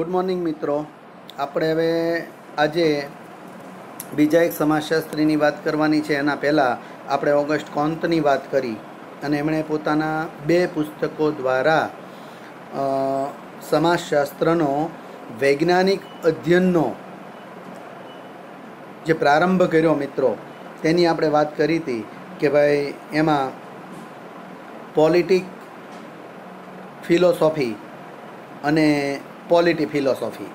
good morning મિત્રો આપણે હવે આજે બીજા એક સમાજશાસ્ત્રીની વાત કરવાની છે એના પહેલાં આપણે ઓગસ્ટ કોન્તની વાત કરી અને એમણે પોતાના બે પુસ્તકો દ્વારા સમાજશાસ્ત્રનો વૈજ્ઞાનિક અધ્યયનનો જે પ્રારંભ કર્યો મિત્રો તેની આપણે વાત કરી હતી કે ભાઈ એમાં પોલિટિક ફિલોસોફી અને પોલિટી ફિલોસોફી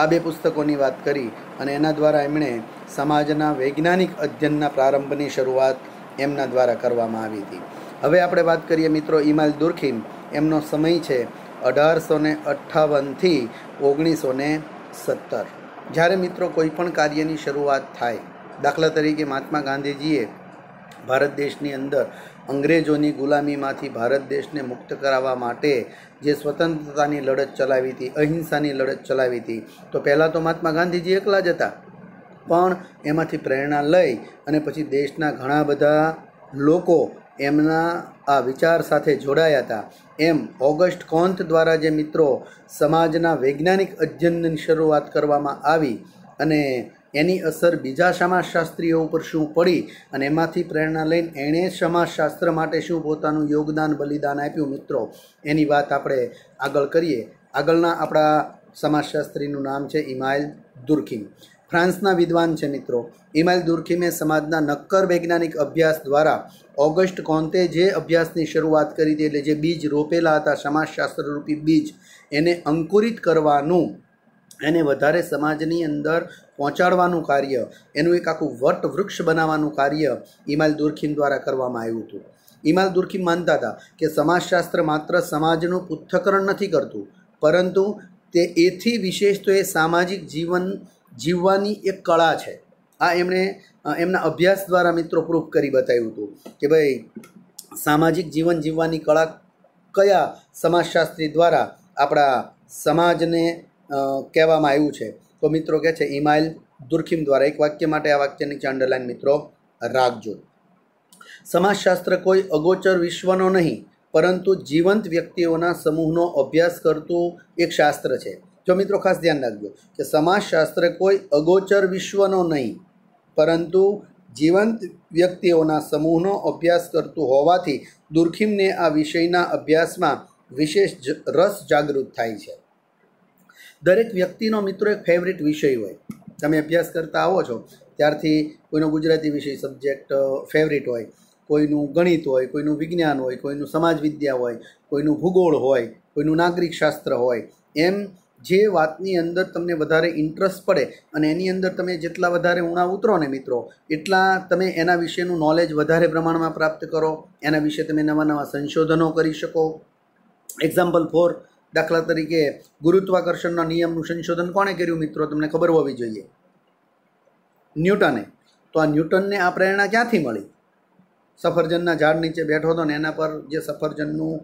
આ બે પુસ્તકોની વાત કરી અને એના દ્વારા એમણે સમાજના વૈજ્ઞાનિક અધ્યયનના પ્રારંભની શરૂઆત એમના દ્વારા કરવામાં આવી હતી હવે આપણે વાત કરીએ મિત્રો ઇમાલ દુર્ખીમ એમનો સમય છે અઢારસો ને અઠ્ઠાવનથી ઓગણીસો ને સત્તર જ્યારે મિત્રો કોઈ પણ કાર્યની શરૂઆત થાય દાખલા તરીકે મહાત્મા ગાંધીજીએ ભારત દેશની અંદર અંગ્રેજોની ગુલામીમાંથી ભારત દેશને મુક્ત કરાવવા માટે જે સ્વતંત્રતાની લડત ચલાવી હતી અહિંસાની લડત ચલાવી હતી તો પહેલાં તો મહાત્મા ગાંધીજી એકલા જ હતા પણ એમાંથી પ્રેરણા લઈ અને પછી દેશના ઘણા બધા લોકો એમના આ વિચાર સાથે જોડાયા હતા એમ ઓગસ્ટ કોન્થ દ્વારા જે મિત્રો સમાજના વૈજ્ઞાનિક અધ્યયનની શરૂઆત કરવામાં આવી અને એની અસર બીજા સમાજશાસ્ત્રીઓ ઉપર શું પડી અને એમાંથી પ્રેરણા લઈને એણે સમાજશાસ્ત્ર માટે શું પોતાનું યોગદાન બલિદાન આપ્યું મિત્રો એની વાત આપણે આગળ કરીએ આગળના આપણા સમાજશાસ્ત્રીનું નામ છે ઇમાઇલ દુર્ખીમ ફ્રાન્સના વિદ્વાન છે મિત્રો ઇમાઇલ દુર્ખીમે સમાજના નક્કર વૈજ્ઞાનિક અભ્યાસ દ્વારા ઓગસ્ટ કોન્તે જે અભ્યાસની શરૂઆત કરી હતી એટલે જે બીજ રોપેલા હતા સમાજશાસ્ત્ર બીજ એને અંકુરિત કરવાનું એને વધારે સમાજની અંદર પહોંચાડવાનું કાર્ય એનું એક આખું વટ વૃક્ષ બનાવવાનું કાર્ય ઇમાલ દુર્ખીમ દ્વારા કરવામાં આવ્યું હતું ઇમાલ દુર્ખીમ માનતા હતા કે સમાજશાસ્ત્ર માત્ર સમાજનું પૃથ્થકરણ નથી કરતું પરંતુ તે એથી વિશેષ તો એ સામાજિક જીવન જીવવાની એક કળા છે આ એમણે એમના અભ્યાસ દ્વારા મિત્રો પ્રૂફ કરી બતાવ્યું હતું કે ભાઈ સામાજિક જીવન જીવવાની કળા કયા સમાજશાસ્ત્રી દ્વારા આપણા સમાજને કહેવામાં આવ્યું છે તો મિત્રો કે છે ઇમાઇલ દુર્ખીમ દ્વારા એક વાક્ય માટે આ વાક્ય નીચે અંડરલાઇન મિત્રો રાખજો સમાજશાસ્ત્ર કોઈ અગોચર વિશ્વનો નહીં પરંતુ જીવંત વ્યક્તિઓના સમૂહનો અભ્યાસ કરતું એક શાસ્ત્ર છે જો મિત્રો ખાસ ધ્યાન રાખજો કે સમાજશાસ્ત્ર કોઈ અગોચર વિશ્વનો નહીં પરંતુ જીવંત વ્યક્તિઓના સમૂહનો અભ્યાસ કરતું હોવાથી દુર્ખીમને આ વિષયના અભ્યાસમાં વિશેષ રસ જાગૃત થાય છે દરેક વ્યક્તિનો મિત્રો એક ફેવરિટ વિષય હોય તમે અભ્યાસ કરતા આવો છો ત્યારથી કોઈનો ગુજરાતી વિષય સબ્જેક્ટ ફેવરિટ હોય કોઈનું ગણિત હોય કોઈનું વિજ્ઞાન હોય કોઈનું સમાજ વિદ્યા હોય કોઈનું ભૂગોળ હોય કોઈનું નાગરિક શાસ્ત્ર હોય એમ જે વાતની અંદર તમને વધારે ઇન્ટરેસ્ટ પડે અને એની અંદર તમે જેટલા વધારે ઉણા ઉતરો ને મિત્રો એટલા તમે એના વિશેનું નોલેજ વધારે પ્રમાણમાં પ્રાપ્ત કરો એના વિશે તમે નવા નવા સંશોધનો કરી શકો એક્ઝામ્પલ ફોર દાખલા તરીકે ગુરુત્વાકર્ષણના નિયમનું સંશોધન કોણે કર્યું મિત્રો તમને ખબર હોવી જોઈએ ન્યૂટને તો આ ન્યૂટનને આ પ્રેરણા ક્યાંથી મળી સફરજનના ઝાડ નીચે બેઠો હતો ને એના પર જે સફરજનનું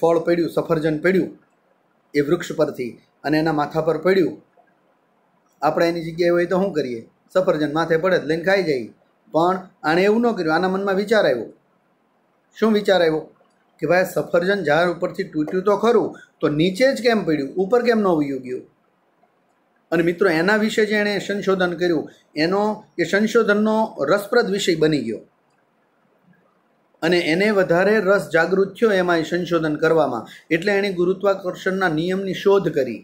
ફળ પડ્યું સફરજન પડ્યું એ વૃક્ષ પરથી અને એના માથા પર પડ્યું આપણે એની જગ્યાએ હોય તો શું કરીએ સફરજન માથે પડે લઈને ખાઈ જાય પણ આણે એવું ન કર્યું આના મનમાં વિચાર આવ્યો શું વિચાર આવ્યો કે ભાઈ સફરજન ઝાડ ઉપરથી તૂટ્યું તો ખરું તો નીચે જ કેમ પડ્યું ઉપર કેમ ન ઉયું ગયું અને મિત્રો એના વિશે જે એણે સંશોધન કર્યું એનો એ સંશોધનનો રસપ્રદ વિષય બની ગયો અને એને વધારે રસ જાગૃત થયો એમાં એ સંશોધન કરવામાં એટલે એણે ગુરુત્વાકર્ષણના નિયમની શોધ કરી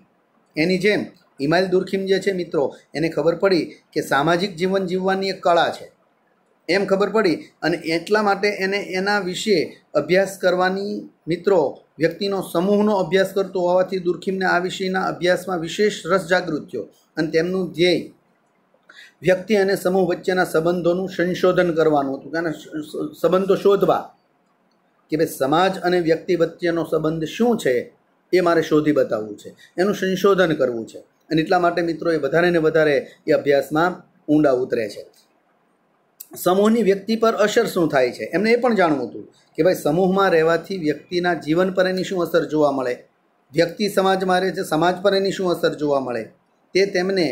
એની જેમ હિમાયલ દુર્ખીમ જે છે મિત્રો એને ખબર પડી કે સામાજિક જીવન જીવવાની એક કળા છે એમ ખબર પડી અને એટલા માટે એને એના વિશે અભ્યાસ કરવાની મિત્રો વ્યક્તિનો સમૂહનો અભ્યાસ કરતો હોવાથી દુર્ખીમને આ વિષયના અભ્યાસમાં વિશેષ રસ જાગૃત થયો અને તેમનું ધ્યેય વ્યક્તિ અને સમૂહ વચ્ચેના સંબંધોનું સંશોધન કરવાનું હતું કારણ સંબંધો શોધવા કે ભાઈ સમાજ અને વ્યક્તિ વચ્ચેનો સંબંધ શું છે એ મારે શોધી બતાવવું છે એનું સંશોધન કરવું છે અને એટલા માટે મિત્રો એ વધારે ને વધારે એ અભ્યાસમાં ઊંડા ઉતરે છે સમૂહની વ્યક્તિ પર અસર શું થાય છે એમને એ પણ જાણવું હતું કે ભાઈ સમૂહમાં રહેવાથી વ્યક્તિના જીવન પર એની શું અસર જોવા મળે વ્યક્તિ સમાજમાં રહે છે સમાજ પર એની શું અસર જોવા મળે તે તેમને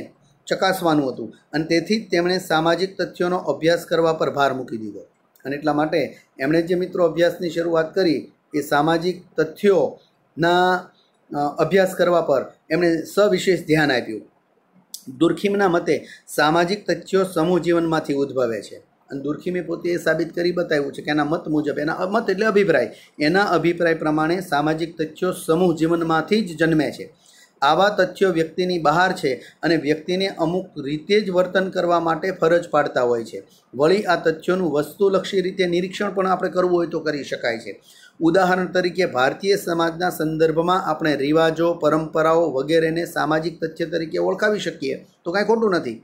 ચકાસવાનું હતું અને તેથી જ તેમણે સામાજિક તથ્યોનો અભ્યાસ કરવા પર ભાર મૂકી દીધો અને એટલા માટે એમણે જે મિત્રો અભ્યાસની શરૂઆત કરી એ સામાજિક તથ્યોના અભ્યાસ કરવા પર એમણે સવિશેષ ધ્યાન આપ્યું દુર્ખીમના મતે સામાજિક તથ્યો સમૂહ જીવનમાંથી ઉદ્ભવે છે અને દુર્ખીમે પોતે એ સાબિત કરી બતાવ્યું છે કે એના મત મુજબ એના મત એટલે અભિપ્રાય એના અભિપ્રાય પ્રમાણે સામાજિક તથ્યો સમૂહ જીવનમાંથી જ જન્મે છે આવા તથ્યો વ્યક્તિની બહાર છે અને વ્યક્તિને અમુક રીતે જ વર્તન કરવા માટે ફરજ પાડતા હોય છે વળી આ તથ્યોનું વસ્તુલક્ષી રીતે નિરીક્ષણ પણ આપણે કરવું હોય તો કરી શકાય છે ઉદાહરણ તરીકે ભારતીય સમાજના સંદર્ભમાં આપણે રિવાજો પરંપરાઓ વગેરેને સામાજિક તથ્ય તરીકે ઓળખાવી શકીએ તો કાંઈ ખોટું નથી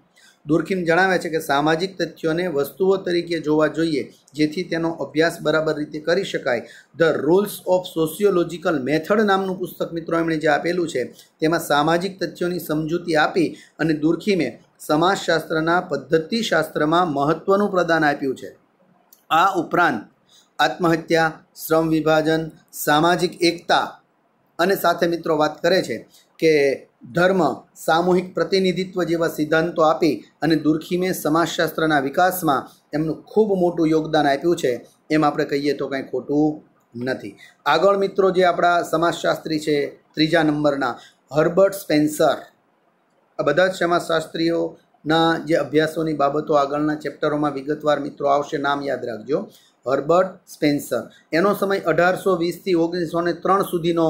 દોરખીમ જણાવે છે કે સામાજિક તથ્યોને વસ્તુઓ તરીકે જોવા જોઈએ જેથી તેનો અભ્યાસ બરાબર રીતે કરી શકાય the rules of sociological method નામનું પુસ્તક મિત્રો એમણે જે આપેલું છે તેમાં સામાજિક તથ્યોની સમજૂતી આપી અને દુર્ખીમે સમાજશાસ્ત્રના પદ્ધતિશાસ્ત્રમાં મહત્ત્વનું પ્રદાન આપ્યું છે આ ઉપરાંત આત્મહત્યા શ્રમ વિભાજન સામાજિક એકતા અને સાથે મિત્રો વાત કરે છે કે ધર્મ સામૂહિક પ્રતિનિધિત્વ જેવા સિદ્ધાંતો આપી અને દુર્ખીમે સમાજશાસ્ત્રના વિકાસમાં એમનું ખૂબ મોટું યોગદાન આપ્યું છે એમ આપણે કહીએ તો કાંઈ ખોટું નથી આગળ મિત્રો જે આપણા સમાજશાસ્ત્રી છે ત્રીજા નંબરના હર્બર્ટ સ્પેન્સર આ બધા જ સમાજશાસ્ત્રીઓના જે અભ્યાસોની બાબતો આગળના ચેપ્ટરોમાં વિગતવાર મિત્રો આવશે નામ યાદ રાખજો હર્બર્ટ સ્પેન્સર એનો સમય અઢારસો વીસથી ઓગણીસો ને ત્રણ સુધીનો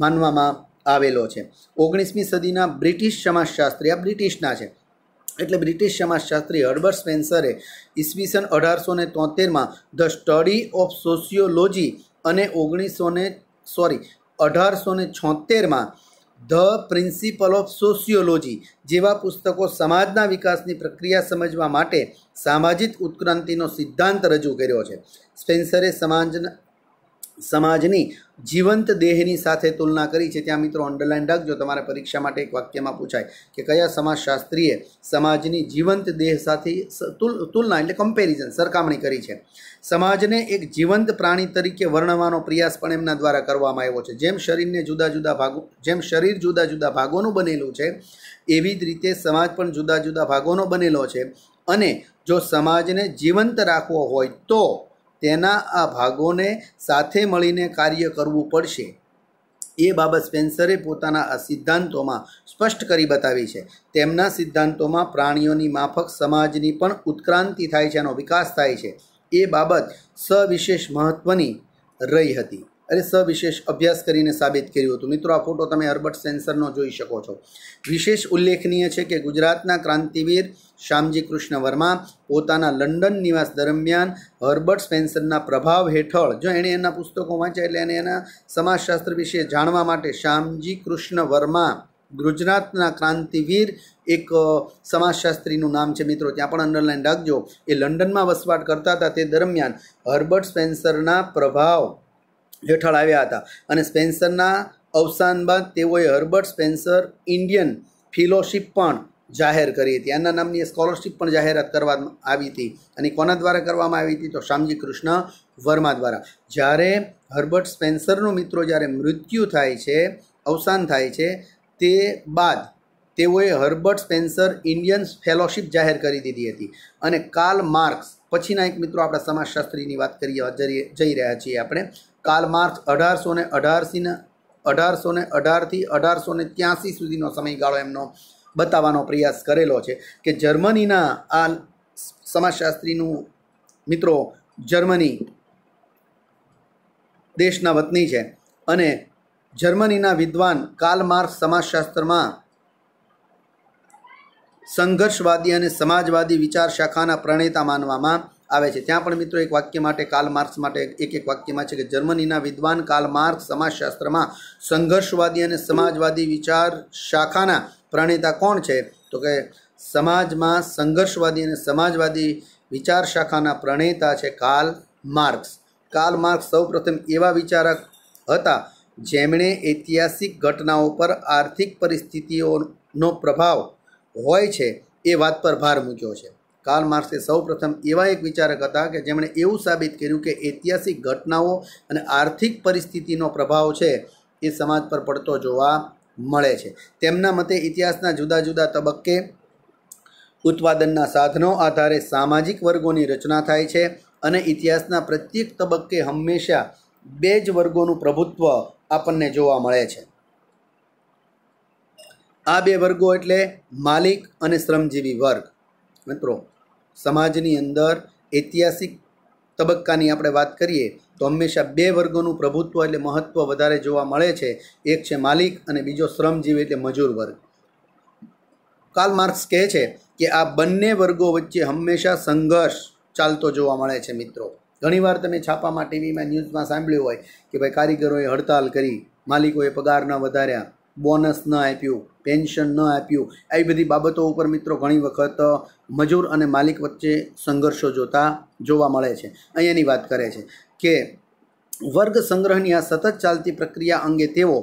માનવામાં આવેલો છે ઓગણીસમી સદીના બ્રિટિશ સમાજશાસ્ત્રી આ બ્રિટિશના છે એટલે બ્રિટિશ સમાજશાસ્ત્રી હર્બર્ટ સ્પેન્સરે ઈસવીસન અઢારસો ને તોતેરમાં ધ સ્ટડી ઓફ સોશિયોલોજી અને ઓગણીસો ને સોરી અઢારસો ને છોતેરમાં ધ પ્રિન્સિપલ ઓફ સોશિયોલોજી જેવા પુસ્તકો સમાજના વિકાસની પ્રક્રિયા સમજવા માટે સામાજિક ઉત્ક્રાંતિનો સિદ્ધાંત રજૂ કર્યો છે સ્પેન્સરે સમાજના સમાજની જીવંત દેહની સાથે તુલના કરી છે ત્યાં મિત્રો અંડરલાઇન રાખજો તમારે પરીક્ષા માટે એક વાક્યમાં પૂછાય કે કયા સમાજશાસ્ત્રીએ સમાજની જીવંત દેહ સાથે તુલના એટલે કમ્પેરિઝન સરખામણી કરી છે સમાજને એક જીવંત પ્રાણી તરીકે વર્ણવાનો પ્રયાસ પણ એમના દ્વારા કરવામાં આવ્યો છે જેમ શરીરને જુદા જુદા ભાગો જેમ શરીર જુદા જુદા ભાગોનું બનેલું છે એવી જ રીતે સમાજ પણ જુદા જુદા ભાગોનો બનેલો છે અને જો સમાજને જીવંત રાખવો હોય તો તેના આ ભાગોને સાથે મળીને કાર્ય કરવું પડશે એ બાબત સ્પેન્સરે પોતાના આ સિદ્ધાંતોમાં સ્પષ્ટ કરી બતાવી છે તેમના સિદ્ધાંતોમાં પ્રાણીઓની માફક સમાજની પણ ઉત્ક્રાંતિ થાય છે એનો વિકાસ થાય છે એ બાબત સવિશેષ મહત્ત્વની રહી હતી અરે સવિશેષ અભ્યાસ કરીને સાબિત કર્યું હતું મિત્રો આ ફોટો તમે હર્બર્ટ સેન્સરનો જોઈ શકો છો વિશેષ ઉલ્લેખનીય છે કે ગુજરાતના ક્રાંતિવીર શ્યામજી કૃષ્ણ વર્મા પોતાના લંડન નિવાસ દરમિયાન હર્બર્ટ સ્પેન્સરના પ્રભાવ હેઠળ જો એણે એના પુસ્તકો વાંચ્યા એટલે એને એના સમાજશાસ્ત્ર વિશે જાણવા માટે શ્યામજી કૃષ્ણ વર્મા ગુજરાતના ક્રાંતિવીર એક સમાજશાસ્ત્રીનું નામ છે મિત્રો ત્યાં પણ અંડરલાઈન રાખજો એ લંડનમાં વસવાટ કરતા હતા તે દરમિયાન હર્બર્ટ સ્પેન્સરના પ્રભાવ હેઠળ આવ્યા હતા અને સ્પેન્સરના અવસાન બાદ તેઓએ હર્બર્ટ સ્પેન્સર ઇન્ડિયન ફિલોશિપ પણ જાહેર કરી હતી એના નામની સ્કોલરશિપ પણ જાહેરાત કરવામાં આવી હતી અને કોના દ્વારા કરવામાં આવી હતી તો શામજી કૃષ્ણ વર્મા દ્વારા જ્યારે હર્બર્ટ સ્પેન્સરનો મિત્રો જ્યારે મૃત્યુ થાય છે અવસાન થાય છે તે બાદ તેઓએ હર્બર્ટ સ્પેન્સર ઇન્ડિયન ફેલોશિપ જાહેર કરી દીધી હતી અને કાલ માર્ક્સ પછીના એક મિત્રો આપણા સમાજશાસ્ત્રીની વાત કરીએ જઈ રહ્યા છીએ આપણે કાલ માર્ચ અઢારસો ને અઢારસીના અઢારસો ને અઢારથી અઢારસો ને ત્યાંસી સુધીનો સમયગાળો એમનો બતાવવાનો પ્રયાસ કરેલો છે કે જર્મનીના આ સમાજશાસ્ત્રીનું મિત્રો જર્મની દેશના વતની છે અને જર્મનીના વિદ્વાન કાલ માર્ક્સ સમાજશાસ્ત્રમાં સંઘર્ષવાદી અને સમાજવાદી વિચાર શાખાના પ્રણેતા માનવામાં આવે છે ત્યાં પણ મિત્રો એક વાક્ય માટે કાલ માર્ક્સ માટે એક એક વાક્યમાં છે કે જર્મનીના વિદ્વાન કાલ માર્ક્સ સમાજશાસ્ત્રમાં સંઘર્ષવાદી અને સમાજવાદી વિચાર શાખાના પ્રણેતા કોણ છે તો કે સમાજમાં સંઘર્ષવાદી અને સમાજવાદી વિચાર શાખાના પ્રણેતા છે કાલ માર્ક્સ કાલ માર્ક્સ સૌપ્રથમ એવા વિચારક હતા જેમણે ઐતિહાસિક ઘટનાઓ પર આર્થિક પરિસ્થિતિઓનો પ્રભાવ હોય છે એ વાત પર ભાર મૂક્યો છે કાર્લ માર્ક્સે સૌપ્રથમ એવા એક વિચારક હતા કે જેમણે એવું સાબિત કર્યું કે ઐતિહાસિક ઘટનાઓ અને આર્થિક પરિસ્થિતિનો પ્રભાવ છે એ સમાજ પર પડતો જોવા મળે છે તેમના મતે ઇતિહાસના જુદા જુદા તબક્કે ઉત્પાદનના સાધનો આધારે સામાજિક વર્ગોની રચના થાય છે અને ઇતિહાસના પ્રત્યેક તબક્કે હંમેશા બે જ વર્ગોનું પ્રભુત્વ આપણને જોવા મળે છે આ બે વર્ગો એટલે માલિક અને શ્રમજીવી વર્ગ મિત્રો સમાજની અંદર ઐતિહાસિક તબક્કાની આપણે વાત કરીએ તો હંમેશા બે વર્ગોનું પ્રભુત્વ એટલે મહત્ત્વ વધારે જોવા મળે છે એક છે માલિક અને બીજો શ્રમજીવી એટલે મજૂર વર્ગ કાલ માર્ક્સ કહે છે કે આ બંને વર્ગો વચ્ચે હંમેશા સંઘર્ષ ચાલતો જોવા મળે છે મિત્રો ઘણીવાર તમે છાપામાં ટીવીમાં ન્યૂઝમાં સાંભળ્યું હોય કે ભાઈ કારીગરોએ હડતાલ કરી માલિકોએ પગાર ન વધાર્યા બોનસ ન આપ્યું પેન્શન ન આપ્યું આવી બધી બાબતો ઉપર મિત્રો ઘણી વખત મજૂર અને માલિક વચ્ચે સંઘર્ષો જોતા જોવા મળે છે અહીંયાની વાત કરે છે કે વર્ગ સંગ્રહની આ સતત ચાલતી પ્રક્રિયા અંગે તેઓ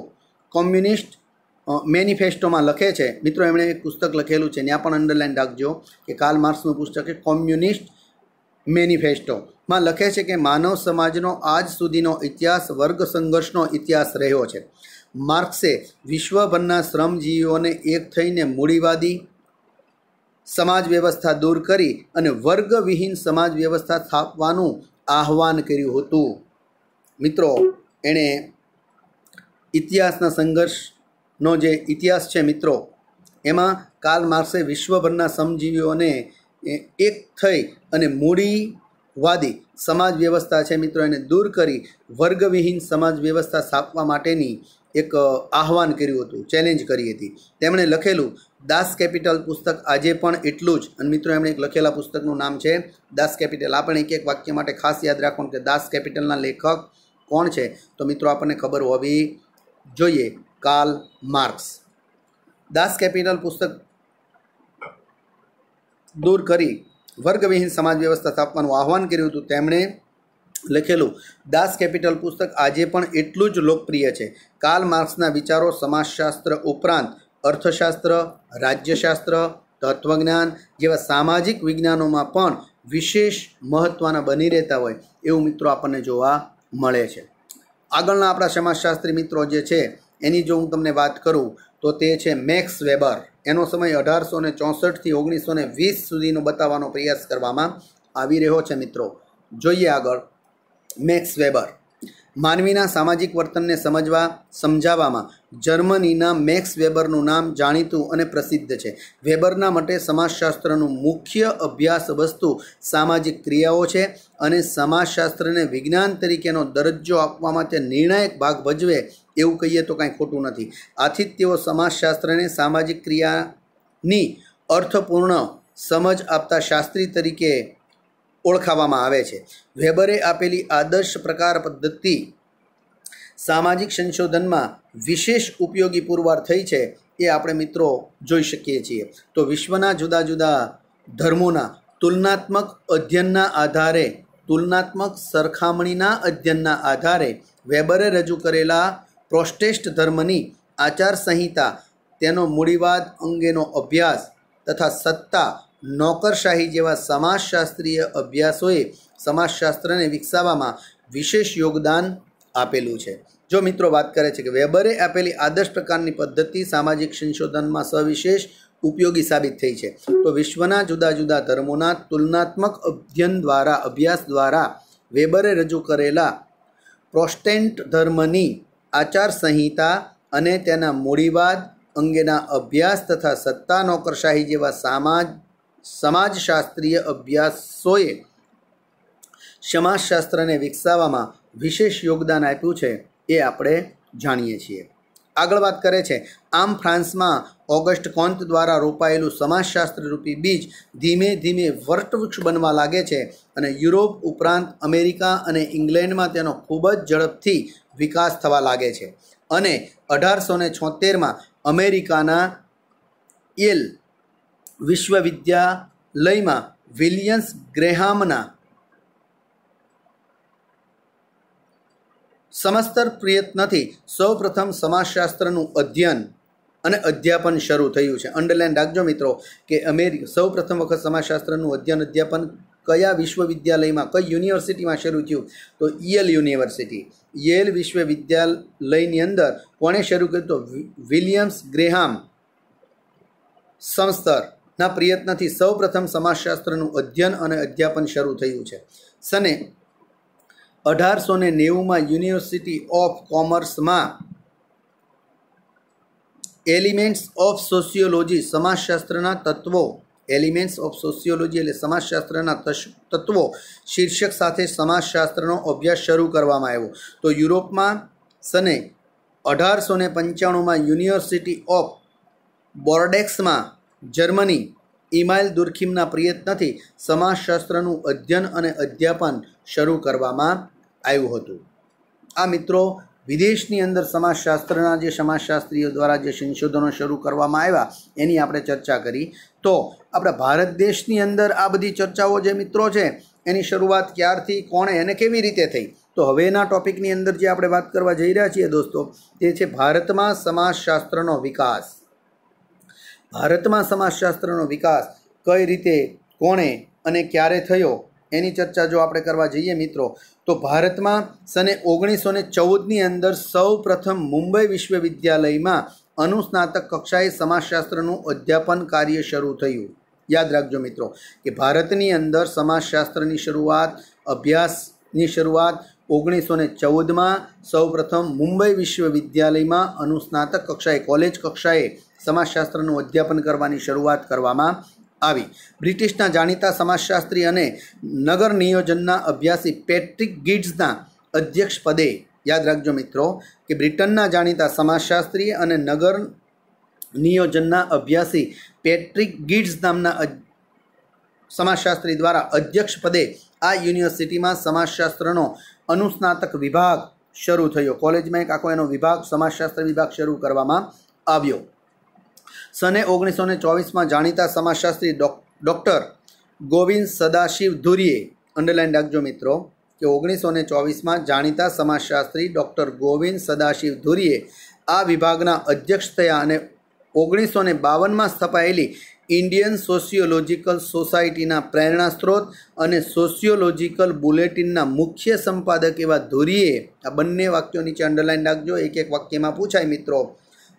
કોમ્યુનિસ્ટ મેનિફેસ્ટોમાં લખે છે મિત્રો એમણે એક પુસ્તક લખેલું છે ત્યાં પણ અંડરલાઇન રાખજો કે કાલ માર્ક્સનું પુસ્તક એ કોમ્યુનિસ્ટ મેનિફેસ્ટોમાં લખે છે કે માનવ સમાજનો આજ સુધીનો ઇતિહાસ વર્ગ સંઘર્ષનો ઇતિહાસ રહ્યો છે માર્ક્સે વિશ્વભરના શ્રમજીવીઓને એક થઈને મૂડીવાદી સમાજ વ્યવસ્થા દૂર કરી અને વર્ગવિહીન સમાજ વ્યવસ્થા સ્થાપવાનું આહ્વાન કર્યું હતું મિત્રો એણે ઇતિહાસના સંઘર્ષનો જે ઇતિહાસ છે મિત્રો એમાં કાલ માર્ક્સે વિશ્વભરના શ્રમજીવીઓને એક થઈ અને મૂડીવાદી સમાજ વ્યવસ્થા છે મિત્રો એને દૂર કરી વર્ગવિહીન સમાજ વ્યવસ્થા સ્થાપવા માટેની એક આહવાન કર્યું હતું ચેલેન્જ કરી હતી તેમણે લખેલું દાસ કેપિટલ પુસ્તક આજે પણ એટલું જ અને મિત્રો એમણે એક લખેલા પુસ્તકનું નામ છે દાસ કેપિટલ આપણે એક એક વાક્ય માટે ખાસ યાદ રાખવાનું કે દાસ કેપિટલના લેખક કોણ છે તો મિત્રો આપણને ખબર હોવી જોઈએ કાલ માર્ક્સ દાસ કેપિટલ પુસ્તક દૂર કરી વર્ગવિહીન સમાજ વ્યવસ્થા સ્થાપવાનું આહવાન કર્યું હતું તેમણે લખેલું દાસ કેપિટલ પુસ્તક આજે પણ એટલું જ લોકપ્રિય છે કાલ માર્ક્સના વિચારો સમાજશાસ્ત્ર ઉપરાંત અર્થશાસ્ત્ર રાજ્યશાસ્ત્ર તત્વજ્ઞાન જેવા સામાજિક વિજ્ઞાનોમાં પણ વિશેષ મહત્ત્વના બની રહેતા હોય એવું મિત્રો આપણને જોવા મળે છે આગળના આપણા સમાજશાસ્ત્રી મિત્રો જે છે એની જો હું તમને વાત કરું તો તે છે મેક્સ વેબર એનો સમય અઢારસો ને ચોસઠથી ઓગણીસો ને વીસ સુધીનો બતાવવાનો પ્રયાસ કરવામાં આવી રહ્યો છે મિત્રો જોઈએ આગળ મેક્સ વેબર માનવીના સામાજિક વર્તનને સમજવા સમજાવવામાં જર્મનીના મેક્સ વેબરનું નામ જાણીતું અને પ્રસિદ્ધ છે વેબરના મતે સમાજશાસ્ત્રનું મુખ્ય અભ્યાસ વસ્તુ સામાજિક ક્રિયાઓ છે અને સમાજશાસ્ત્રને વિજ્ઞાન તરીકેનો દરજ્જો આપવામાં તે નિર્ણાયક ભાગ ભજવે એવું કહીએ તો કાંઈ ખોટું નથી આથી જ તેઓ સમાજશાસ્ત્રને સામાજિક ક્રિયાની અર્થપૂર્ણ સમજ આપતા શાસ્ત્રી તરીકે ઓળખાવવામાં આવે છે વેબરે આપેલી આદર્શ પ્રકાર પદ્ધતિ સામાજિક સંશોધનમાં વિશેષ ઉપયોગી પુરવાર થઈ છે એ આપણે મિત્રો જોઈ શકીએ છીએ તો વિશ્વના જુદા જુદા ધર્મોના તુલનાત્મક અધ્યયનના આધારે તુલનાત્મક સરખામણીના અધ્યયનના આધારે વેબરે રજૂ કરેલા પ્રોસ્ટેસ્ટ ધર્મની આચારસંહિતા તેનો મૂડીવાદ અંગેનો અભ્યાસ તથા સત્તા નોકરશાહી જેવા સમાજશાસ્ત્રીય અભ્યાસોએ સમાજશાસ્ત્રને વિકસાવવામાં વિશેષ યોગદાન આપેલું છે જો મિત્રો વાત કરે છે કે વેબરે આપેલી આદર્શ પ્રકારની પદ્ધતિ સામાજિક સંશોધનમાં સવિશેષ ઉપયોગી સાબિત થઈ છે તો વિશ્વના જુદા જુદા ધર્મોના તુલનાત્મક અધ્યયન દ્વારા અભ્યાસ દ્વારા વેબરે રજૂ કરેલા પ્રોસ્ટેન્ટ ધર્મની આચારસંહિતા અને તેના મૂડીવાદ અંગેના અભ્યાસ તથા સત્તા નોકરશાહી જેવા સામાજ સમાજશાસ્ત્રીય અભ્યાસોએ સમાજશાસ્ત્રને વિકસાવવામાં વિશેષ યોગદાન આપ્યું છે એ આપણે જાણીએ છીએ આગળ વાત કરે છે આમ ફ્રાન્સમાં ઓગસ્ટ કોન્ત દ્વારા રોપાયેલું સમાજશાસ્ત્ર રૂપી બીજ ધીમે ધીમે વર્ટવૃક્ષ બનવા લાગે છે અને યુરોપ ઉપરાંત અમેરિકા અને ઇંગ્લેન્ડમાં તેનો ખૂબ જ ઝડપથી વિકાસ થવા લાગે છે અને અઢારસો ને છોતેરમાં અમેરિકાના એલ વિશ્વવિદ્યાલયમાં વિલિયમ્સ ગ્રેહામના સમસ્તર પ્રયત્નથી સૌપ્રથમ સમાજશાસ્ત્રનું અધ્યયન અને અધ્યાપન શરૂ થયું છે અંડરલાઇન રાખજો મિત્રો કે અમેરિકા પ્રથમ વખત સમાજશાસ્ત્રનું અધ્યયન અધ્યાપન કયા વિશ્વવિદ્યાલયમાં કઈ યુનિવર્સિટીમાં શરૂ થયું તો યેલ યુનિવર્સિટી યેલ વિશ્વવિદ્યાલયની અંદર કોણે શરૂ કર્યું તો વિલિયમ્સ ગ્રેહામ સમસ્તર ના પ્રયત્નથી સૌપ્રથમ સમાજશાસ્ત્રનું અધ્યયન અને અધ્યાપન શરૂ થયું છે સને અઢારસો ને નેવુંમાં યુનિવર્સિટી ઓફ કોમર્સમાં એલિમેન્ટ્સ ઓફ સોશિયોલોજી સમાજશાસ્ત્રના તત્વો એલિમેન્ટ્સ ઓફ સોશિયોલોજી એટલે સમાજશાસ્ત્રના તત્વો શીર્ષક સાથે સમાજશાસ્ત્રનો અભ્યાસ શરૂ કરવામાં આવ્યો તો યુરોપમાં સને અઢારસો ને પંચાણુંમાં યુનિવર્સિટી ઓફ બોર્ડેક્સમાં જર્મની ઇમાઇલ દુર્ખીમના પ્રયત્નથી સમાજશાસ્ત્રનું અધ્યયન અને અધ્યાપન શરૂ કરવામાં આવ્યું હતું આ મિત્રો વિદેશની અંદર સમાજશાસ્ત્રના જે સમાજશાસ્ત્રીઓ દ્વારા જે સંશોધનો શરૂ કરવામાં આવ્યા એની આપણે ચર્ચા કરી તો આપણા ભારત દેશની અંદર આ બધી ચર્ચાઓ જે મિત્રો છે એની શરૂઆત ક્યારથી કોણે અને કેવી રીતે થઈ તો હવેના ટોપિકની અંદર જે આપણે વાત કરવા જઈ રહ્યા છીએ દોસ્તો તે છે ભારતમાં સમાજશાસ્ત્રનો વિકાસ ભારતમાં સમાજશાસ્ત્રનો વિકાસ કઈ રીતે કોણે અને ક્યારે થયો એની ચર્ચા જો આપણે કરવા જઈએ મિત્રો તો ભારતમાં સને ઓગણીસો ને ચૌદની અંદર સૌ પ્રથમ મુંબઈ વિશ્વવિદ્યાલયમાં અનુસ્નાતક કક્ષાએ સમાજશાસ્ત્રનું અધ્યાપન કાર્ય શરૂ થયું યાદ રાખજો મિત્રો કે ભારતની અંદર સમાજશાસ્ત્રની શરૂઆત અભ્યાસની શરૂઆત ઓગણીસો ને ચૌદમાં સૌ પ્રથમ મુંબઈ વિશ્વવિદ્યાલયમાં અનુસ્નાતક કક્ષાએ કોલેજ કક્ષાએ સમાજશાસ્ત્રનું અધ્યાપન કરવાની શરૂઆત કરવામાં આવી બ્રિટિશના જાણીતા સમાજશાસ્ત્રી અને નગર નિયોજનના અભ્યાસી પેટ્રિક ગીડ્સના અધ્યક્ષપદે યાદ રાખજો મિત્રો કે બ્રિટનના જાણીતા સમાજશાસ્ત્રી અને નગર નિયોજનના અભ્યાસી પેટ્રિક ગીડ્સ નામના સમાજશાસ્ત્રી દ્વારા અધ્યક્ષપદે આ યુનિવર્સિટીમાં સમાજશાસ્ત્રનો અનુસ્નાતક વિભાગ શરૂ થયો કોલેજમાં એક આખો એનો વિભાગ સમાજશાસ્ત્ર વિભાગ શરૂ કરવામાં આવ્યો સને ઓગણીસો ને ચોવીસમાં જાણીતા સમાજશાસ્ત્રી ડૉક્ટર ગોવિંદ સદાશિવ ધુરીએ અંડરલાઈન રાખજો મિત્રો કે ઓગણીસો ને ચોવીસમાં જાણીતા સમાજશાસ્ત્રી ડૉક્ટર ગોવિંદ સદાશિવ ધુરીએ આ વિભાગના અધ્યક્ષ થયા અને ઓગણીસો ને બાવનમાં સ્થપાયેલી ઇન્ડિયન સોશિયોલોજિકલ સોસાયટીના પ્રેરણા સ્ત્રોત અને સોશિયોલોજિકલ બુલેટિનના મુખ્ય સંપાદક એવા ધુરીએ આ બંને વાક્યો નીચે અંડરલાઈન રાખજો એક એક વાક્યમાં પૂછાય મિત્રો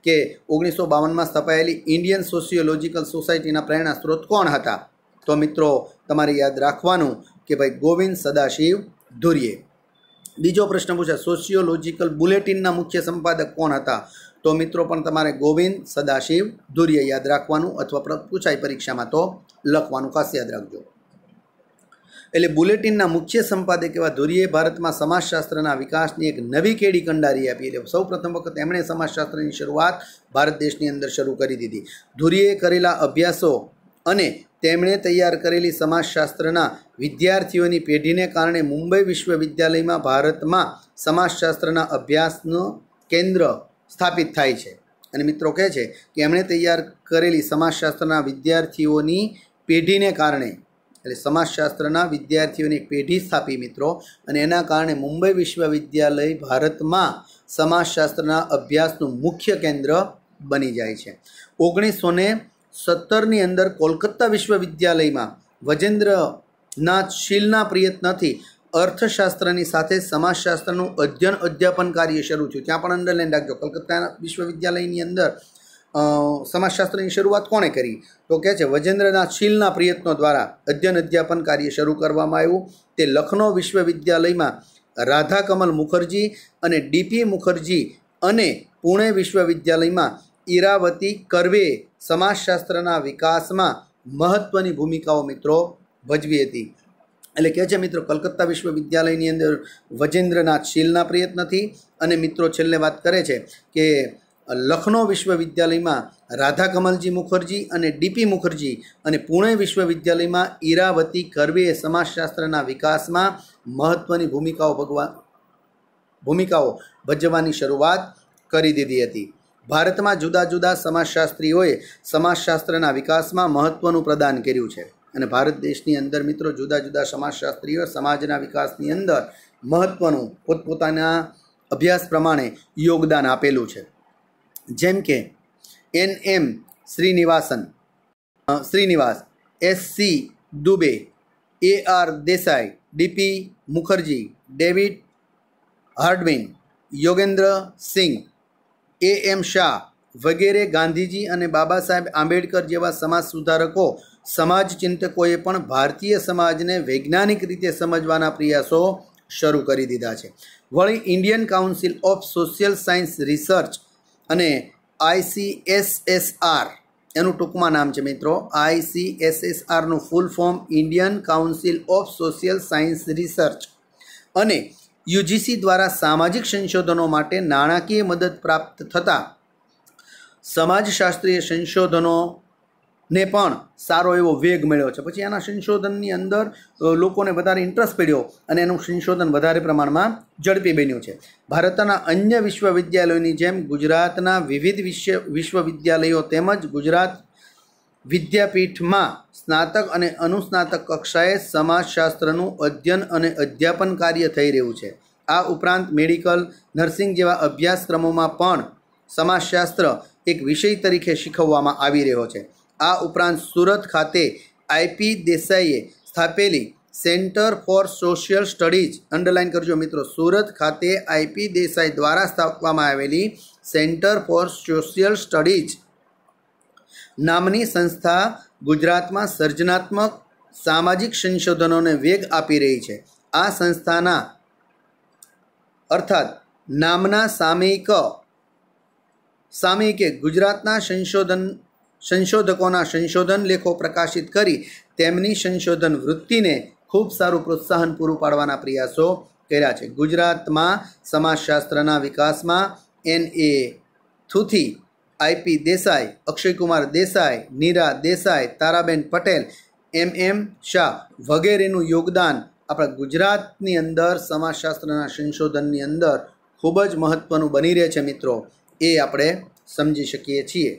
કે ઓગણીસો બાવનમાં સ્થપાયેલી ઇન્ડિયન સોશિયોલોજિકલ સોસાયટીના પ્રેરણા સ્ત્રોત કોણ હતા તો મિત્રો તમારે યાદ રાખવાનું કે ભાઈ ગોવિંદ સદાશિવ ધુરીએ બીજો પ્રશ્ન પૂછે સોશિયોલોજિકલ બુલેટિનના મુખ્ય સંપાદક કોણ હતા તો મિત્રો પણ તમારે ગોવિંદ સદાશિવ ધુરીએ યાદ રાખવાનું અથવા પૂછાય પરીક્ષામાં તો લખવાનું ખાસ યાદ રાખજો એટલે બુલેટિનના મુખ્ય સંપાદક એવા ધુરીએ ભારતમાં સમાજશાસ્ત્રના વિકાસની એક નવી કેડી કંડારી આપી એટલે સૌ પ્રથમ વખત એમણે સમાજશાસ્ત્રની શરૂઆત ભારત દેશની અંદર શરૂ કરી દીધી ધુરીએ કરેલા અભ્યાસો અને તેમણે તૈયાર કરેલી સમાજશાસ્ત્રના વિદ્યાર્થીઓની પેઢીને કારણે મુંબઈ વિશ્વવિદ્યાલયમાં ભારતમાં સમાજશાસ્ત્રના અભ્યાસનું કેન્દ્ર સ્થાપિત થાય છે અને મિત્રો કહે છે કે એમણે તૈયાર કરેલી સમાજશાસ્ત્રના વિદ્યાર્થીઓની પેઢીને કારણે એટલે સમાજશાસ્ત્રના વિદ્યાર્થીઓની પેઢી સ્થાપી મિત્રો અને એના કારણે મુંબઈ વિશ્વવિદ્યાલય ભારતમાં સમાજશાસ્ત્રના અભ્યાસનું મુખ્ય કેન્દ્ર બની જાય છે ઓગણીસો ને સત્તરની અંદર કોલકાતા વિશ્વવિદ્યાલયમાં વજેન્દ્રનાથ શીલના પ્રયત્નથી અર્થશાસ્ત્રની સાથે સમાજશાસ્ત્રનું અધ્યયન અધ્યાપન કાર્ય શરૂ થયું ત્યાં પણ અંડરલેન્ડ રાખજો કલકત્તા વિશ્વવિદ્યાલયની અંદર સમાજશાસ્ત્રની શરૂઆત કોણે કરી તો કહે છે વજેન્દ્રનાથ શીલના પ્રયત્નો દ્વારા અધ્યયન અધ્યાપન કાર્ય શરૂ કરવામાં આવ્યું તે લખનૌ વિશ્વવિદ્યાલયમાં રાધાકમલ મુખર્જી અને ડીપી મુખર્જી અને પુણે વિશ્વવિદ્યાલયમાં ઈરાવતી કરવે સમાજશાસ્ત્રના વિકાસમાં મહત્ત્વની ભૂમિકાઓ મિત્રો ભજવી હતી એટલે કહે છે મિત્રો કલકત્તા વિશ્વવિદ્યાલયની અંદર વજેન્દ્રનાથ શીલના પ્રયત્નથી અને મિત્રો છેલ્લે વાત કરે છે કે લખનૌ વિશ્વવિદ્યાલયમાં રાધા કમલજી મુખર્જી અને ડીપી મુખર્જી અને પુણે વિશ્વવિદ્યાલયમાં ઈરાવતી કરવેએ સમાજશાસ્ત્રના વિકાસમાં મહત્ત્વની ભૂમિકાઓ ભગવા ભૂમિકાઓ ભજવવાની શરૂઆત કરી દીધી હતી ભારતમાં જુદા જુદા સમાજશાસ્ત્રીઓએ સમાજશાસ્ત્રના વિકાસમાં મહત્ત્વનું પ્રદાન કર્યું છે અને ભારત દેશની અંદર મિત્રો જુદા જુદા સમાજશાસ્ત્રીઓ સમાજના વિકાસની અંદર મહત્ત્વનું પોતપોતાના અભ્યાસ પ્રમાણે યોગદાન આપેલું છે જેમ કે N M Srinivasan Srinivas S C Dube A R Desai D P Mukherjee David Hardiman Yogendra Singh A M Shah વગેરે ગાંધીજી અને બાબા સાહેબ આંબેડકર જેવા સમાજ સુધારકો સમાજ ચિંતકોએ પણ ભારતીય સમાજને વૈજ્ઞાનિક રીતે સમજવાના પ્રયાસો શરૂ કરી દીધા છે વળી Indian council of social science research અને આઈસીએસએસઆર એનું ટૂંકમાં નામ છે મિત્રો આઈસીએસએસઆરનું full form Indian council of social science research અને યુજીસી દ્વારા સામાજિક સંશોધનો માટે નાણાકીય મદદ પ્રાપ્ત થતાં સમાજશાસ્ત્રીય સંશોધનો ને પણ સારો એવો વેગ મળ્યો છે પછી આના સંશોધનની અંદર લોકોને વધારે ઇન્ટરેસ્ટ પડ્યો અને એનું સંશોધન વધારે પ્રમાણમાં ઝડપી બન્યું છે ભારતના અન્ય વિશ્વવિદ્યાલયોની જેમ ગુજરાતના વિવિધ વિશ્વ વિશ્વવિદ્યાલયો તેમજ ગુજરાત વિદ્યાપીઠમાં સ્નાતક અને અનુસ્નાતક કક્ષાએ સમાજશાસ્ત્રનું અધ્યયન અને અધ્યાપન કાર્ય થઈ રહ્યું છે આ ઉપરાંત મેડિકલ નર્સિંગ જેવા અભ્યાસક્રમોમાં પણ સમાજશાસ્ત્ર એક વિષય તરીકે શીખવવામાં આવી રહ્યો છે આ ઉપરાંત સુરત ખાતે આઈપી દેસાઈએ સ્થાપેલી centre for social studies underline કરજો મિત્રો સુરત ખાતે આઈપી દેસાઈ દ્વારા સ્થાપવામાં આવેલી સેન્ટર ફોર સોશિયલ સ્ટડીઝ નામની સંસ્થા ગુજરાતમાં સર્જનાત્મક સામાજિક સંશોધનોને વેગ આપી રહી છે આ સંસ્થાના અર્થાત નામના સામયિક સામયિકે ગુજરાતના સંશોધન સંશોધકોના સંશોધન લેખો પ્રકાશિત કરી તેમની સંશોધન વૃત્તિને ખૂબ સારું પ્રોત્સાહન પૂરું પાડવાના પ્રયાસો કર્યા છે ગુજરાતમાં સમાજશાસ્ત્રના વિકાસમાં N A Thoothi I P Desai Akshaykumar Desai Neera Desai Taraben Patel M M Shah વગેરેનું યોગદાન આપણા ગુજરાતની અંદર સમાજશાસ્ત્રના સંશોધનની અંદર ખૂબ જ મહત્ત્વનું બની રહે છે મિત્રો એ આપણે સમજી શકીએ છીએ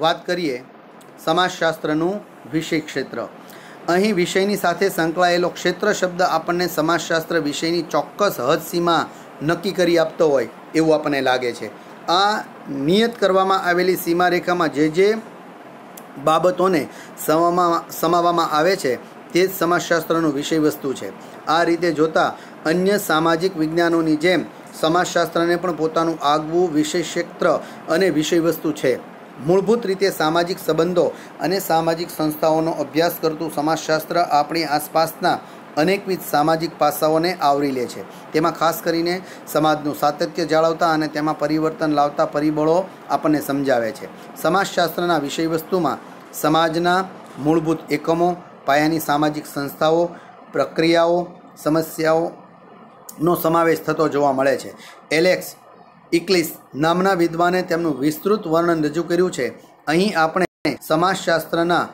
વાત કરીએ સમાજશાસ્ત્રનું વિષય ક્ષેત્ર અહીં વિષયની સાથે સંકળાયેલો ક્ષેત્ર શબ્દ આપણને સમાજશાસ્ત્ર વિષયની ચોક્કસ હદસીમા નક્કી કરી આપતો હોય એવું આપણને લાગે છે આ નિયત કરવામાં આવેલી સીમારેખામાં જે જે બાબતોને સમાવવામાં આવે છે તે જ સમાજશાસ્ત્રનું વિષય વસ્તુ છે આ રીતે જોતાં અન્ય સામાજિક વિજ્ઞાનોની જેમ સમાજશાસ્ત્રને પણ પોતાનું આગવું વિષય ક્ષેત્ર અને વિષય વસ્તુ છે મૂળભૂત રીતે સામાજિક સંબંધો અને સામાજિક સંસ્થાઓનો અભ્યાસ કરતું સમાજશાસ્ત્ર આપણી આસપાસના અનેકવિધ સામાજિક પાસાઓને આવરી લે છે તેમાં ખાસ કરીને સમાજનું સાતત્ય જાળવતા અને તેમાં પરિવર્તન લાવતા પરિબળો આપણને સમજાવે છે સમાજશાસ્ત્રના વિષયવસ્તુમાં સમાજના મૂળભૂત એકમો પાયાની સામાજિક સંસ્થાઓ પ્રક્રિયાઓ સમસ્યાઓનો સમાવેશ થતો જોવા મળે છે એલેક્સ ઇક્લિસ નામના વિદ્વાને તેમનું વિસ્તૃત વર્ણન રજૂ કર્યું છે અહીં આપણે સમાજશાસ્ત્રના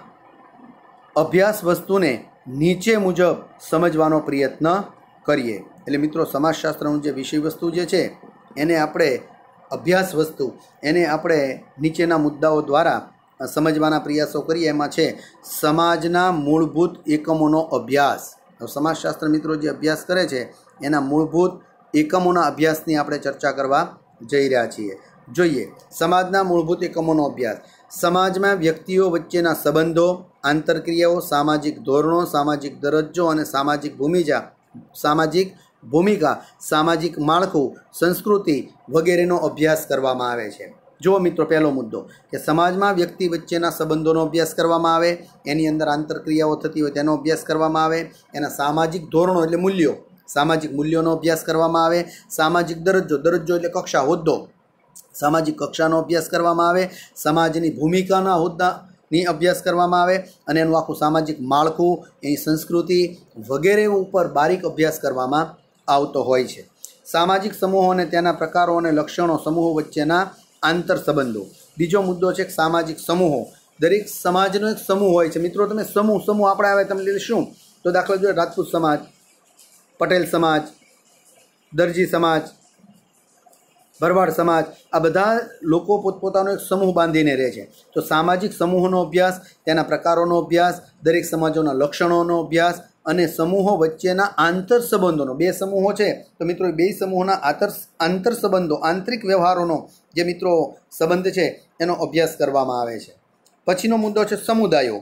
અભ્યાસ વસ્તુને નીચે મુજબ સમજવાનો પ્રયત્ન કરીએ એટલે મિત્રો સમાજશાસ્ત્રનું જે વિષય વસ્તુ જે છે એને આપણે અભ્યાસ વસ્તુ એને આપણે નીચેના મુદ્દાઓ દ્વારા સમજવાના પ્રયાસો કરીએ એમાં છે સમાજના મૂળભૂત એકમોનો અભ્યાસ સમાજશાસ્ત્ર મિત્રો જે અભ્યાસ કરે છે એના મૂળભૂત એકમોના અભ્યાસની આપણે ચર્ચા કરવા જઈ રહ્યા છીએ જોઈએ સમાજના મૂળભૂત એકમોનો અભ્યાસ સમાજમાં વ્યક્તિઓ વચ્ચેના સંબંધો આંતરક્રિયાઓ સામાજિક ધોરણો સામાજિક દરજ્જો અને સામાજિક ભૂમિજા સામાજિક ભૂમિકા સામાજિક માળખું સંસ્કૃતિ વગેરેનો અભ્યાસ કરવામાં આવે છે જુઓ મિત્રો પહેલો મુદ્દો કે સમાજમાં વ્યક્તિ વચ્ચેના સંબંધોનો અભ્યાસ કરવામાં આવે એની અંદર આંતરક્રિયાઓ થતી હોય તેનો અભ્યાસ કરવામાં આવે એના સામાજિક ધોરણો એટલે મૂલ્યો સામાજિક મૂલ્યોનો અભ્યાસ કરવામાં આવે સામાજિક દરજ્જો દરજ્જો એટલે કક્ષા હોદ્દો સામાજિક કક્ષાનો અભ્યાસ કરવામાં આવે સમાજની ભૂમિકાના હોદ્દા અભ્યાસ કરવામાં આવે અને એનું આખું સામાજિક માળખું એની સંસ્કૃતિ વગેરે ઉપર બારીક અભ્યાસ કરવામાં આવતો હોય છે સામાજિક સમૂહો અને તેના પ્રકારો અને લક્ષણો સમૂહો વચ્ચેના આંતર સંબંધો બીજો મુદ્દો છે સામાજિક સમૂહો દરેક સમાજનો એક સમૂહ હોય છે મિત્રો તમે સમૂહ સમૂહ આપણે આવે તમને શું તો દાખલા જોઈએ રાજપૂત સમાજ પટેલ સમાજ દરજી સમાજ ભરવાડ સમાજ આ બધા લોકો પોતપોતાનો એક સમૂહ બાંધીને રહે છે તો સામાજિક સમૂહોનો અભ્યાસ તેના પ્રકારોનો અભ્યાસ દરેક સમાજોના લક્ષણોનો અભ્યાસ અને સમૂહો વચ્ચેના આંતર સંબંધોનો બે સમૂહો છે તો મિત્રો એ બે સમૂહોના આંતર આંતર સંબંધો આંતરિક વ્યવહારોનો જે મિત્રો સંબંધ છે એનો અભ્યાસ કરવામાં આવે છે પછીનો મુદ્દો છે સમુદાયો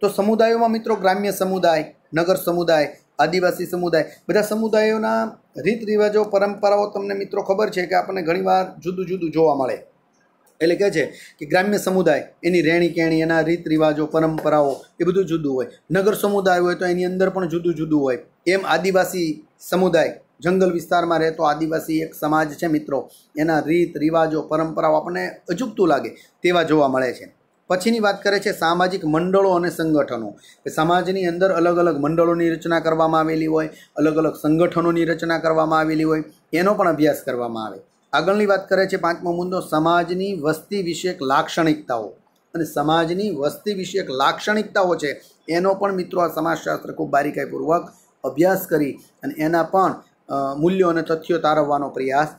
તો સમુદાયોમાં મિત્રો ગ્રામ્ય સમુદાય નગર સમુદાય આદિવાસી સમુદાય બધા સમુદાયોના રીત રિવાજો પરંપરાઓ તમને મિત્રો ખબર છે કે આપણને ઘણીવાર જુદું જુદું જોવા મળે એટલે કહે છે કે ગ્રામ્ય સમુદાય એની રહેણી કહેણી એના રીત રિવાજો પરંપરાઓ એ બધું જુદું હોય નગર સમુદાય હોય તો એની અંદર પણ જુદું જુદું હોય એમ આદિવાસી સમુદાય જંગલ વિસ્તારમાં રહેતો આદિવાસી એક સમાજ છે મિત્રો એના રીત રિવાજો પરંપરાઓ આપણને અજુગતું લાગે તેવા જોવા મળે છે પછીની વાત કરે છે સામાજિક મંડળો અને સંગઠનો કે સમાજની અંદર અલગ અલગ મંડળોની રચના કરવામાં આવેલી હોય અલગ અલગ સંગઠનોની રચના કરવામાં આવેલી હોય એનો પણ અભ્યાસ કરવામાં આવે આગળની વાત કરે છે પાંચમો મુદ્દો સમાજની વસ્તી વિષયક લાક્ષણિકતાઓ અને સમાજની વસ્તી વિષયક લાક્ષણિકતાઓ છે એનો પણ મિત્રો આ સમાજશાસ્ત્ર ખૂબ બારીકાઈપૂર્વક અભ્યાસ કરી અને એના પણ મૂલ્યો અને તથ્યો તારવવાનો પ્રયાસ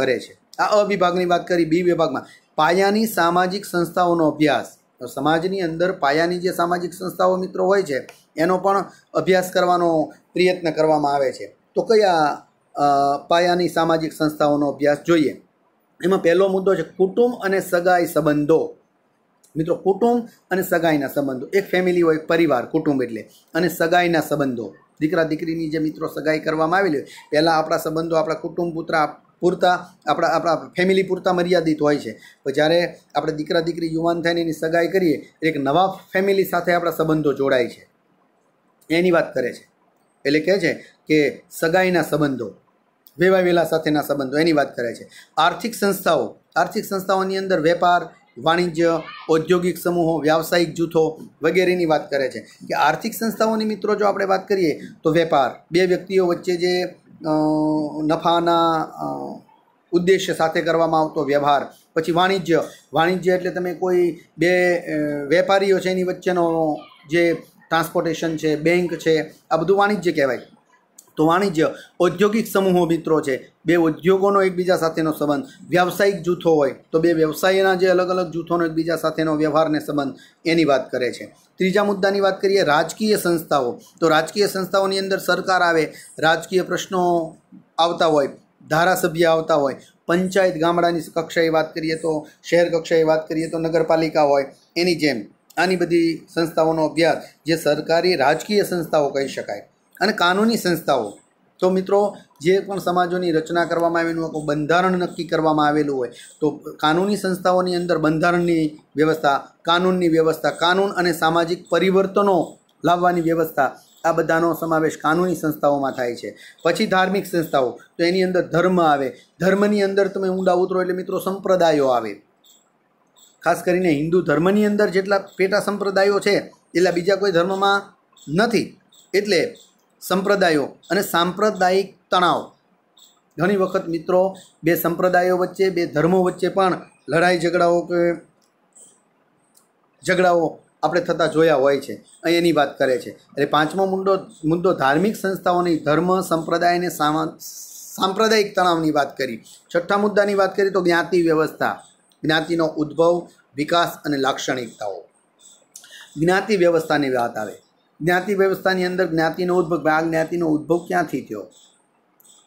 કરે છે આ અવિભાગની વાત કરી બી વિભાગમાં પાયાની સામાજિક સંસ્થાઓનો અભ્યાસ સમાજની અંદર પાયાની જે સામાજિક સંસ્થાઓ મિત્રો હોય છે એનો પણ અભ્યાસ કરવાનો પ્રયત્ન કરવામાં આવે છે તો કયા પાયાની સામાજિક સંસ્થાઓનો અભ્યાસ જોઈએ એમાં પહેલો મુદ્દો છે કુટુંબ અને સગાઈ સંબંધો મિત્રો કુટુંબ અને સગાઈના સંબંધો એક ફેમિલી હોય પરિવાર કુટુંબ એટલે અને સગાઈના સંબંધો દીકરા દીકરીની જે મિત્રો સગાઈ કરવામાં આવેલી હોય પહેલાં આપણા સંબંધો આપણા કુટુંબ પુત્ર પૂરતા આપણા આપણા ફેમિલી પૂરતા મર્યાદિત હોય છે પણ જ્યારે આપણે દીકરા દીકરી યુવાન થઈને એની સગાઈ કરીએ એક નવા ફેમિલી સાથે આપણા સંબંધો જોડાય છે એની વાત કરે છે એટલે કહે છે કે સગાઈના સંબંધો વેવા વેલા સાથેના સંબંધો એની વાત કરે છે આર્થિક સંસ્થાઓ આર્થિક સંસ્થાઓની અંદર વેપાર વાણિજ્ય ઔદ્યોગિક સમૂહો વ્યાવસાયિક જૂથો વગેરેની વાત કરે છે કે આર્થિક સંસ્થાઓની મિત્રો જો આપણે વાત કરીએ તો વેપાર બે વ્યક્તિઓ વચ્ચે જે નફાના ઉદ્દેશ્ય સાથે કરવામાં આવતો વ્યવહાર પછી વાણિજ્ય વાણિજ્ય એટલે તમે કોઈ બે વેપારીઓ છે એની વચ્ચેનો જે ટ્રાન્સપોર્ટેશન છે બેંક છે આ બધું વાણિજ્ય કહેવાય તો વાણિજ્ય ઔદ્યોગિક સમૂહો મિત્રો છે બે ઉદ્યોગોનો એકબીજા સાથેનો સંબંધ વ્યાવસાયિક જૂથો હોય તો બે વ્યવસાયના જે અલગ અલગ જૂથોનો એકબીજા સાથેનો વ્યવહારને સંબંધ એની વાત કરે છે ત્રીજા મુદ્દાની વાત કરીએ રાજકીય સંસ્થાઓ તો રાજકીય સંસ્થાઓની અંદર સરકાર આવે રાજકીય પ્રશ્નો આવતા હોય ધારાસભ્ય આવતા હોય પંચાયત ગામડાની કક્ષાએ વાત કરીએ તો શહેર કક્ષાએ વાત કરીએ તો નગરપાલિકા હોય એની જેમ આની બધી સંસ્થાઓનો અભ્યાસ જે સરકારી રાજકીય સંસ્થાઓ કહી શકાય અને કાનૂની સંસ્થાઓ તો મિત્રો જે પણ સમાજોની રચના કરવામાં આવેલું હોય બંધારણ નક્કી કરવામાં આવેલું હોય તો કાનૂની સંસ્થાઓની અંદર બંધારણની વ્યવસ્થા કાનૂનની વ્યવસ્થા કાનૂન અને સામાજિક પરિવર્તનો લાવવાની વ્યવસ્થા આ બધાનો સમાવેશ કાનૂની સંસ્થાઓમાં થાય છે પછી ધાર્મિક સંસ્થાઓ તો એની અંદર ધર્મ આવે ધર્મની અંદર તમે ઊંડા ઉતરો એટલે મિત્રો સંપ્રદાયો આવે ખાસ કરીને હિન્દુ ધર્મની અંદર જેટલા પેટા સંપ્રદાયો છે એટલા બીજા કોઈ ધર્મમાં નથી એટલે સંપ્રદાયો અને સાંપ્રદાયિક તણાવ ઘણી વખત મિત્રો બે સંપ્રદાયો વચ્ચે બે ધર્મો વચ્ચે પણ લડાઈ ઝઘડાઓ કે ઝઘડાઓ આપણે થતા જોયા હોય છે અહીં એની વાત કરે છે એટલે પાંચમો મુદ્દો મુદ્દો ધાર્મિક સંસ્થાઓની ધર્મ સંપ્રદાયને અને સાંપ્રદાયિક તણાવની વાત કરી છઠ્ઠા મુદ્દાની વાત કરી તો જ્ઞાતિ વ્યવસ્થા જ્ઞાતિનો ઉદ્ભવ વિકાસ અને લાક્ષણિકતાઓ જ્ઞાતિ વ્યવસ્થાની વાત આવે જ્ઞાતિ વ્યવસ્થાની અંદર જ્ઞાતિનો ઉદ્ભવ આ જ્ઞાતિનો ઉદ્ભવ ક્યાંથી થયો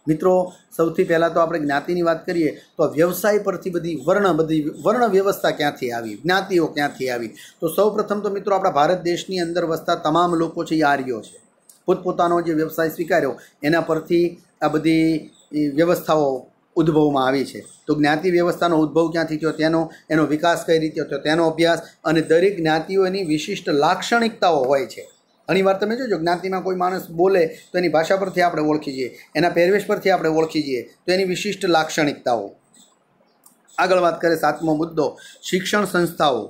મિત્રો સૌથી પહેલાં તો આપણે જ્ઞાતિની વાત કરીએ તો વ્યવસાય પરથી બધી વર્ણ બધી વર્ણ વ્યવસ્થા ક્યાંથી આવી જ્ઞાતિઓ ક્યાંથી આવી તો સૌપ્રથમ તો મિત્રો આપણા ભારત દેશની અંદર વસતા તમામ લોકો છે એ આર્યો છે પોતપોતાનો જે વ્યવસાય સ્વીકાર્યો એના પરથી આ બધી વ્યવસ્થાઓ ઉદ્ભવમાં આવી છે તો જ્ઞાતિ વ્યવસ્થાનો ઉદ્ભવ ક્યાંથી થયો તેનો એનો વિકાસ કઈ રીતે થયો તેનો અભ્યાસ અને દરેક જ્ઞાતિઓની વિશિષ્ટ લાક્ષણિકતાઓ હોય છે ઘણીવાર તમે જોજો જ્ઞાતિમાં કોઈ માણસ બોલે તો એની ભાષા પરથી આપણે ઓળખી જઈએ એના પહેરવેશ પરથી આપણે ઓળખી જઈએ તો એની વિશિષ્ટ લાક્ષણિકતાઓ આગળ વાત કરીએ સાતમો મુદ્દો શિક્ષણ સંસ્થાઓ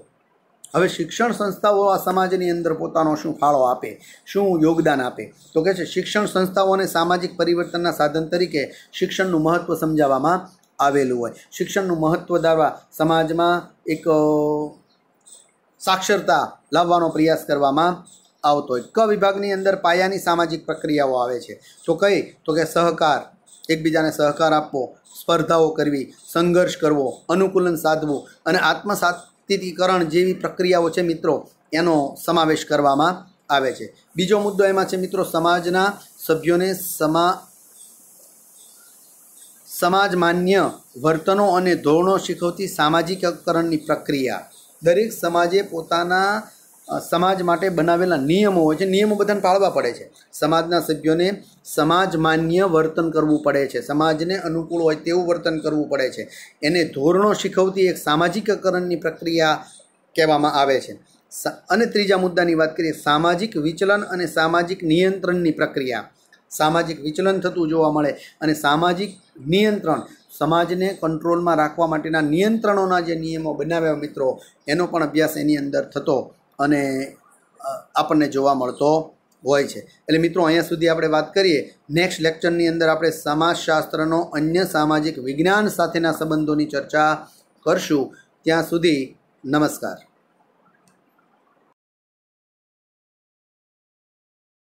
હવે શિક્ષણ સંસ્થાઓ આ સમાજની અંદર પોતાનો શું ફાળો આપે શું યોગદાન આપે તો કહે છે શિક્ષણ સંસ્થાઓને સામાજિક પરિવર્તનના સાધન તરીકે શિક્ષણનું મહત્ત્વ સમજાવવામાં આવેલું હોય શિક્ષણનું મહત્ત્વ દ્વારા સમાજમાં એક સાક્ષરતા લાવવાનો પ્રયાસ કરવામાં આવતો હોય ક વિભાગની અંદર પાયાની સામાજિક પ્રક્રિયાઓ આવે છે તો કઈ તો કે સહકાર એકબીજાને સહકાર આપવો સ્પર્ધાઓ કરવી સંઘર્ષ કરવો અનુકૂલન સાધવું અને આત્મસાતિકરણ જેવી પ્રક્રિયાઓ છે મિત્રો એનો સમાવેશ કરવામાં આવે છે બીજો મુદ્દો એમાં છે મિત્રો સમાજના સભ્યોને સમા સમાજ માન્ય વર્તનો અને ધોરણો શીખવતી સામાજિકકરણની પ્રક્રિયા દરેક સમાજે પોતાના સમાજ માટે બનાવેલા નિયમો હોય છે નિયમો બધાને પાળવા પડે છે સમાજના સભ્યોને સમાજ માન્ય વર્તન કરવું પડે છે સમાજને અનુકૂળ હોય તેવું વર્તન કરવું પડે છે એને ધોરણો શીખવતી એક સામાજિકકરણની પ્રક્રિયા કહેવામાં આવે છે અને ત્રીજા મુદ્દાની વાત કરીએ સામાજિક વિચલન અને સામાજિક નિયંત્રણની પ્રક્રિયા સામાજિક વિચલન થતું જોવા મળે અને સામાજિક નિયંત્રણ સમાજને કંટ્રોલમાં રાખવા માટેના નિયંત્રણોના જે નિયમો બનાવ્યા મિત્રો એનો પણ અભ્યાસ એની અંદર થતો અને આપણને જોવા મળતો હોય છે એટલે મિત્રો અહીંયા સુધી આપણે વાત કરીએ નેક્સ્ટ લેક્ચરની અંદર આપણે સમાજશાસ્ત્રનો અન્ય સામાજિક વિજ્ઞાન સાથેના સંબંધોની ચર્ચા કરશું ત્યાં સુધી નમસ્કાર